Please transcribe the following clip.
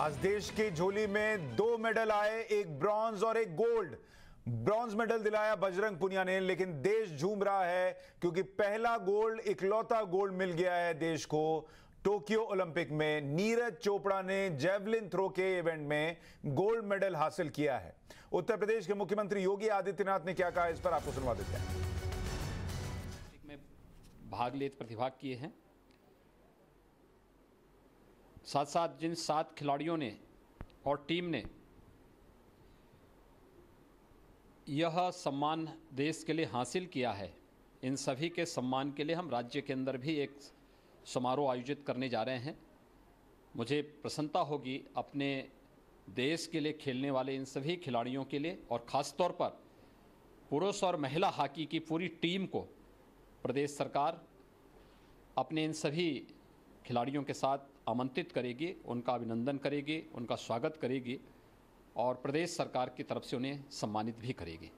आज देश की झोली में दो मेडल आए एक ब्रॉन्ज और एक गोल्ड ब्रॉन्ज मेडल दिलाया बजरंग पुनिया ने लेकिन देश झूम रहा है क्योंकि पहला गोल्ड इकलौता गोल्ड मिल गया है देश को टोक्यो ओलंपिक में नीरज चोपड़ा ने जेवलिन थ्रो के इवेंट में गोल्ड मेडल हासिल किया है उत्तर प्रदेश के मुख्यमंत्री योगी आदित्यनाथ ने क्या कहा इस पर आपको सुनवा देते हैं भाग ले प्रतिभाग किए हैं साथ साथ जिन सात खिलाड़ियों ने और टीम ने यह सम्मान देश के लिए हासिल किया है इन सभी के सम्मान के लिए हम राज्य के अंदर भी एक समारोह आयोजित करने जा रहे हैं मुझे प्रसन्नता होगी अपने देश के लिए खेलने वाले इन सभी खिलाड़ियों के लिए और ख़ास तौर पर पुरुष और महिला हॉकी की पूरी टीम को प्रदेश सरकार अपने इन सभी खिलाड़ियों के साथ आमंत्रित करेगी उनका अभिनंदन करेगी उनका स्वागत करेगी और प्रदेश सरकार की तरफ से उन्हें सम्मानित भी करेगी